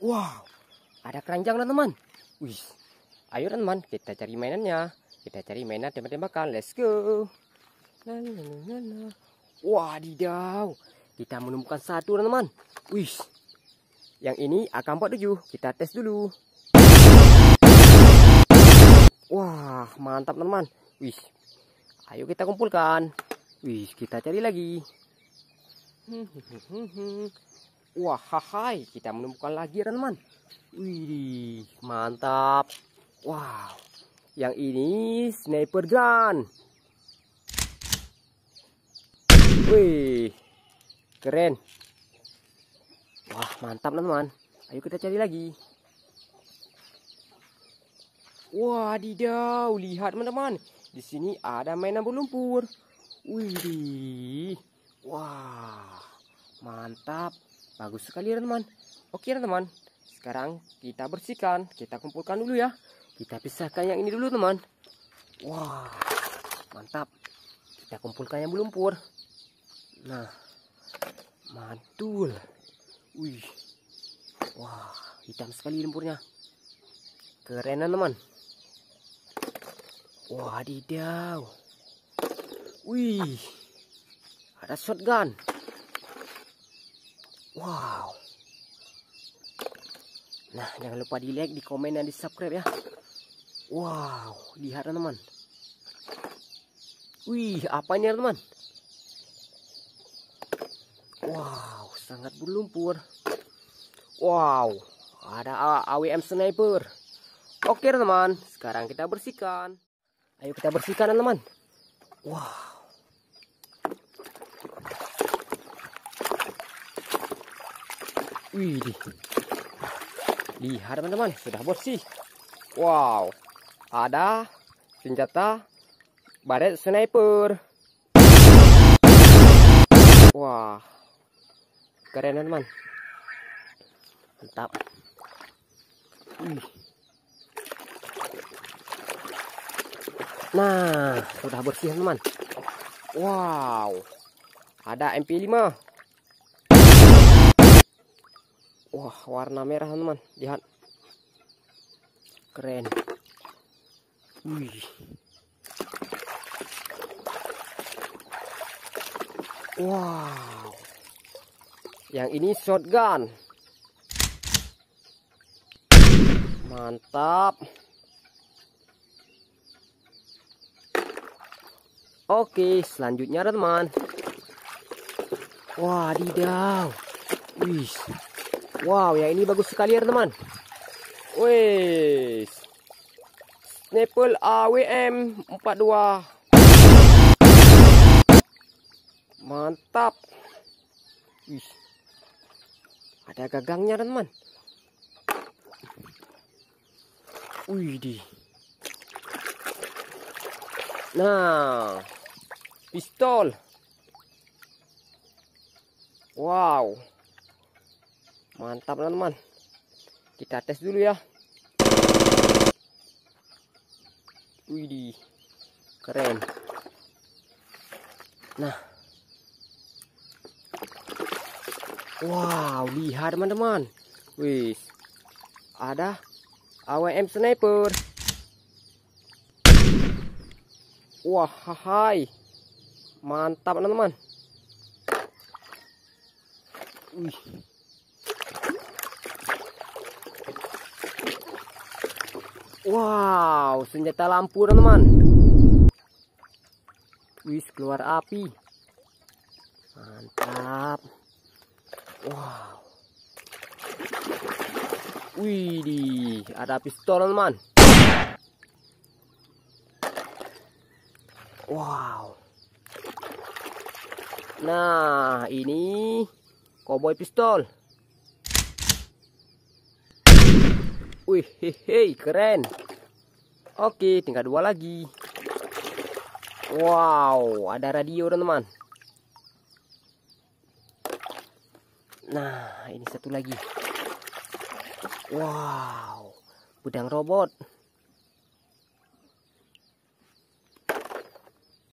Wow, ada keranjang teman-teman. Wih, ayo teman, kita cari mainannya. Kita cari mainan tembak-tembakan. Let's go. Wadidaw, kita menemukan satu teman-teman. Wih, yang ini akan buat tujuh. Kita tes dulu. Wah, mantap teman-teman. Wih, ayo kita kumpulkan. Wih, kita cari lagi. Wah, hai, kita menemukan lagi teman. teman Wih, mantap. Wow, yang ini sniper gun. Wih, keren. Wah, mantap teman. teman Ayo kita cari lagi. Wah, didau. Lihat teman-teman. Di sini ada mainan berlumpur. Wih, wah, mantap. Bagus sekali teman-teman. Oke teman-teman. Sekarang kita bersihkan. Kita kumpulkan dulu ya. Kita pisahkan yang ini dulu teman. Wah. Mantap. Kita kumpulkan yang belum pur Nah. Mantul. Wih. Wah. Hitam sekali lumpurnya. Keren kan, teman. Wadidaw. Wih. Ada shotgun. Wow. Nah, jangan lupa di like, di komen, dan di subscribe ya. Wow, lihat teman. Wih, apa ini teman? Wow, sangat berlumpur. Wow, ada AWM sniper. Oke teman, sekarang kita bersihkan. Ayo kita bersihkan teman. Wow. Wih, lihat teman-teman, sudah bersih. Wow, ada senjata baret sniper. Wah, keren teman. Mantap. Wih. Nah, sudah bersih teman. Wow. Ada MP5. Wah, warna merah, teman. Lihat. Keren. Wih. Wow. Yang ini shotgun. Mantap. Oke, selanjutnya teman. Wah Wadidaw. Wih. Wow, yang ini bagus sekali ya teman. Wih, Snapple AWM 42. Mantap. Wih. Ada gagangnya teman. Wih di. Nah, pistol. Wow mantap teman-teman kita tes dulu ya widih keren nah wow lihat teman-teman Wih, ada AWM sniper wah hai mantap teman-teman wih Wow, senjata lampu teman-teman. Wis keluar api. Mantap. Wow. Wih, ada pistol teman. Wow. Nah, ini koboi pistol. Wih, hei, keren. Oke, tinggal dua lagi. Wow, ada radio teman-teman. Nah, ini satu lagi. Wow, gudang robot.